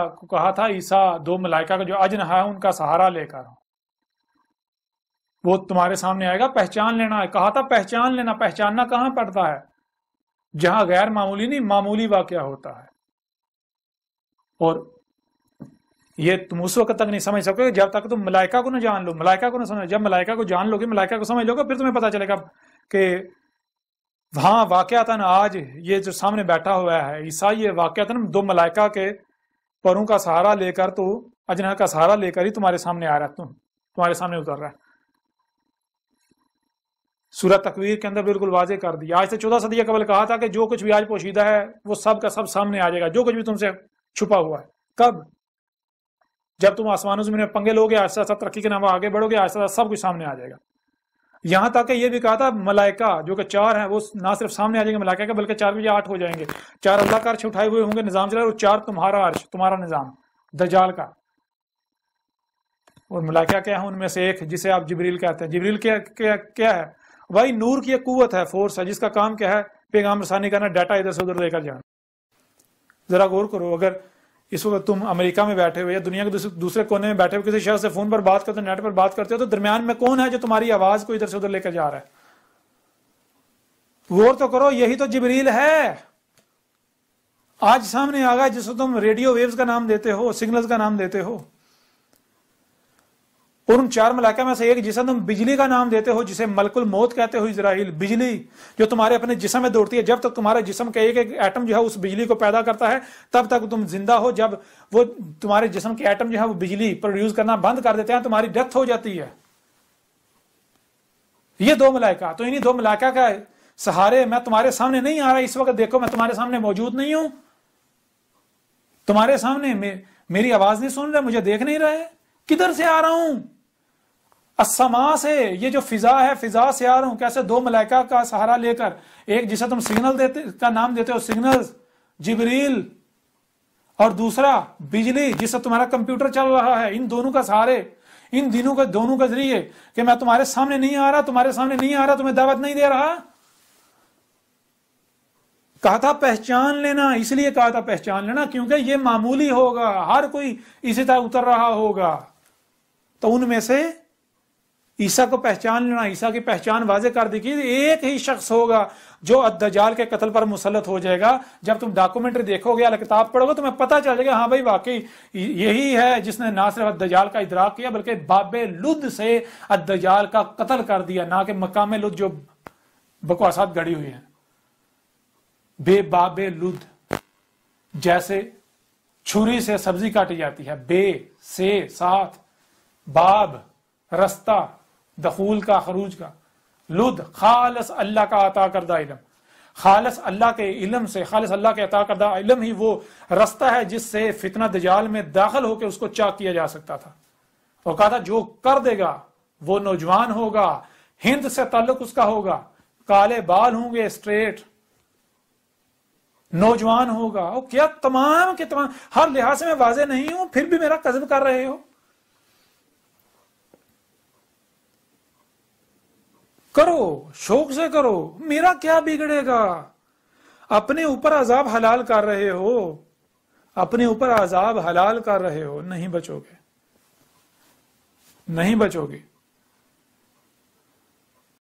کو کہا تھا عیسیٰ دو ملائکہ کا جو ہے ان کا سہارا لے کر وہ تمہارے سامنے آئے گا پہچان لینا ہے کہا تھا پہچان لینا پہچاننا کہاں پڑتا ہے جہاں غیر معمولی نہیں معمولی واقعہ ہوتا ہے اور یہ تم اس وقت تک نہیں سمجھ سکتے جب تک تم ملائکہ کو نہ جان لو ملائکہ کو نہ سمجھ جب ملائکہ کو جان لو گے ملائکہ کو سمجھ لو گے پھر تمہیں پتا چلے گا کہ وہاں واقعہ تھا نا آج یہ جو سامنے بیٹھا ہوا ہے عیسائی یہ واقعہ تھا ملائکہ کے پروں کا سہارا لے کر تو اجنا کا سہارا لے کر ہی تمہارے سامنے آ رہا تمہارے سامنے اتر رہا ہے سورہ تقویر کے اندر بالکل واضح کر دیا آج سے چودہ صدیہ قبل کہا تھا کہ جو کچھ بھی آج پوشیدہ ہے وہ سب کا سب سامنے آ جائے گا جو کچھ بھی تم سے چھپا ہوا ہے کب جب تم آسمان پنگے لوگ آہستہ ترقی کے نام آگے بڑھو گے آہستہ سب کچھ سامنے آ جائے گا یہاں تک یہ بھی کہا تھا ملائکہ جو کہ چار ہیں وہ نہ صرف سامنے آ جائیں گے ملائکہ کے بلکہ چار بھی آٹھ ہو جائیں گے چار اللہ کا عرش اٹھائے ہوئے ہوں گے نظام چلا اور چار تمہارا عرش تمہارا نظام دجال کا اور ملائکہ کیا ہے ان میں سے ایک جسے آپ جبریل کہتے ہیں جبریل کیا, کیا, کیا ہے بھائی نور کی ایک قوت ہے فورس ہے جس کا کام کیا ہے پیغام رسانی کرنا ڈیٹا ادھر سے ادھر لے کر جانا ذرا غور کرو اگر اس وقت تم امریکہ میں بیٹھے ہوئے یا دنیا کے دوسرے کونے میں بیٹھے ہوئے کسی شخص سے فون پر بات کرتے ہو نیٹ پر بات کرتے ہو تو درمیان میں کون ہے جو تمہاری آواز کو ادھر سے ادھر لے کر جا رہا ہے غور تو کرو یہی تو جبریل ہے آج سامنے آگا جس کو تم ریڈیو ویوز کا نام دیتے ہو سگنلز کا نام دیتے ہو اور ان چار ملائکہ میں سے ایک جسے تم بجلی کا نام دیتے ہو جسے ملک الموت کہتے ہو اسرائیل بجلی جو تمہارے اپنے جسم میں دوڑتی ہے جب تک تمہارا جسم کے ایک ایک ایٹم جو ہے اس بجلی کو پیدا کرتا ہے تب تک تم زندہ ہو جب وہ تمہارے جسم کے ایٹم جو ہے وہ بجلی پروڈیوس کرنا بند کر دیتے ہیں تمہاری ڈیتھ ہو جاتی ہے یہ دو ملائکہ تو انہی دو ملائکہ کا سہارے میں تمہارے سامنے نہیں آ رہا اس وقت دیکھو میں تمہارے سامنے موجود نہیں ہوں تمہارے سامنے میری آواز نہیں سن رہے مجھے دیکھ نہیں رہے کدھر سے آ رہا ہوں اسما سے یہ جو فضا ہے فضا سے آ رہا ہوں کیسے دو ملائکہ کا سہارا لے کر ایک جسے تم سگنل دیتے کا نام دیتے ہو سگنل جبریل اور دوسرا بجلی جس سے کمپیوٹر چل رہا ہے ان دونوں کا سہارے ان دنوں دونوں ذریعے کہ میں تمہارے سامنے نہیں آ رہا تمہارے سامنے نہیں آ رہا تمہیں دعوت نہیں دے رہا کہا تھا پہچان لینا اس لیے کہا تھا پہچان لینا کیونکہ یہ معمولی ہوگا ہر کوئی اسی طرح اتر رہا ہوگا تو ان میں سے عیسیٰ کو پہچان لینا عیسیٰ کی پہچان واضح کر دی کہ ایک ہی شخص ہوگا جو الدجال کے قتل پر مسلط ہو جائے گا جب تم ڈاکومنٹری دیکھو گے الگ کتاب پڑھو گے تمہیں پتہ چل جائے گا ہاں بھائی واقعی یہی ہے جس نے نہ صرف الدجال کا ادراک کیا بلکہ باب لد سے الدجال کا قتل کر دیا نہ کہ مقام لد جو بکواسات گڑی ہوئی ہیں بے باب لد جیسے چھری سے سبزی کاٹی جاتی ہے بے سے ساتھ باب رستہ دخول کا خروج کا لد خالص اللہ کا عطا کردہ علم خالص اللہ کے علم سے خالص اللہ کے عطا کردہ علم ہی وہ رستہ ہے جس سے فتنہ دجال میں داخل ہو کے اس کو چاک کیا جا سکتا تھا اور کہا تھا جو کر دے گا وہ نوجوان ہوگا ہند سے تعلق اس کا ہوگا کالے بال ہوں گے اسٹریٹ نوجوان ہوگا وہ کیا تمام کے تمام ہر لحاظ سے میں واضح نہیں ہوں پھر بھی میرا قزم کر رہے ہو کرو شوق سے کرو میرا کیا بگڑے گا اپنے اوپر عذاب حلال کر رہے ہو اپنے اوپر عذاب حلال کر رہے ہو نہیں بچو گے نہیں بچو گے